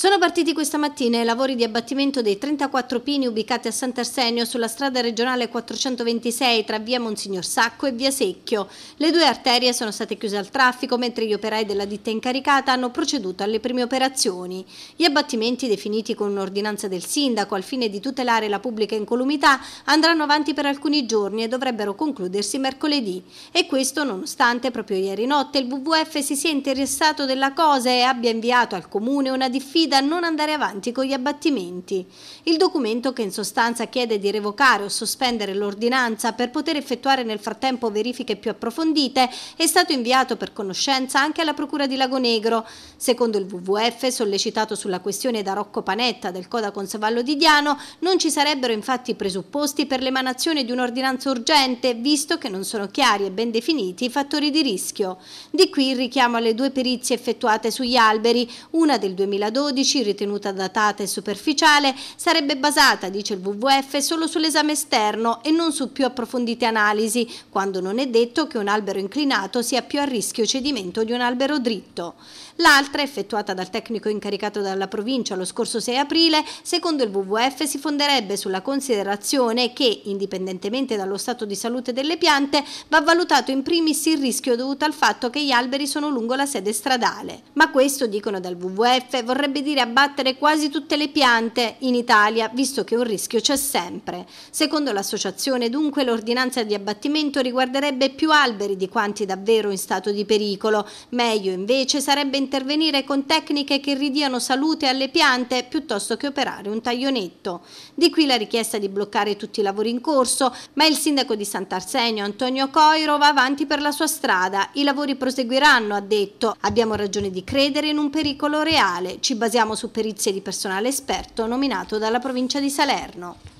Sono partiti questa mattina i lavori di abbattimento dei 34 pini ubicati a Sant'Arsenio sulla strada regionale 426 tra via Monsignor Sacco e via Secchio. Le due arterie sono state chiuse al traffico mentre gli operai della ditta incaricata hanno proceduto alle prime operazioni. Gli abbattimenti definiti con un'ordinanza del sindaco al fine di tutelare la pubblica incolumità andranno avanti per alcuni giorni e dovrebbero concludersi mercoledì. E questo nonostante proprio ieri notte il WWF si sia interessato della cosa e abbia inviato al comune una diffida sfida a non andare avanti con gli abbattimenti. Il documento che in sostanza chiede di revocare o sospendere l'ordinanza per poter effettuare nel frattempo verifiche più approfondite è stato inviato per conoscenza anche alla Procura di Lago Negro. Secondo il WWF, sollecitato sulla questione da Rocco Panetta del Coda Consavallo di Diano, non ci sarebbero infatti presupposti per l'emanazione di un'ordinanza urgente, visto che non sono chiari e ben definiti i fattori di rischio. Di qui il richiamo alle due perizie effettuate sugli alberi, una del 2012 2012, ritenuta datata e superficiale, sarebbe basata, dice il WWF, solo sull'esame esterno e non su più approfondite analisi, quando non è detto che un albero inclinato sia più a rischio cedimento di un albero dritto. L'altra, effettuata dal tecnico incaricato dalla provincia lo scorso 6 aprile, secondo il WWF si fonderebbe sulla considerazione che, indipendentemente dallo stato di salute delle piante, va valutato in primis il rischio dovuto al fatto che gli alberi sono lungo la sede stradale. Ma questo, dicono dal WWF, vorrebbe dire dire abbattere quasi tutte le piante in Italia, visto che un rischio c'è sempre. Secondo l'associazione, dunque, l'ordinanza di abbattimento riguarderebbe più alberi di quanti davvero in stato di pericolo. Meglio invece sarebbe intervenire con tecniche che ridiano salute alle piante piuttosto che operare un taglionetto. Di qui la richiesta di bloccare tutti i lavori in corso, ma il sindaco di Sant'Arsenio, Antonio Coiro, va avanti per la sua strada. I lavori proseguiranno, ha detto. Abbiamo ragione di credere in un pericolo reale. Ci basiamo siamo su perizie di personale esperto nominato dalla provincia di Salerno.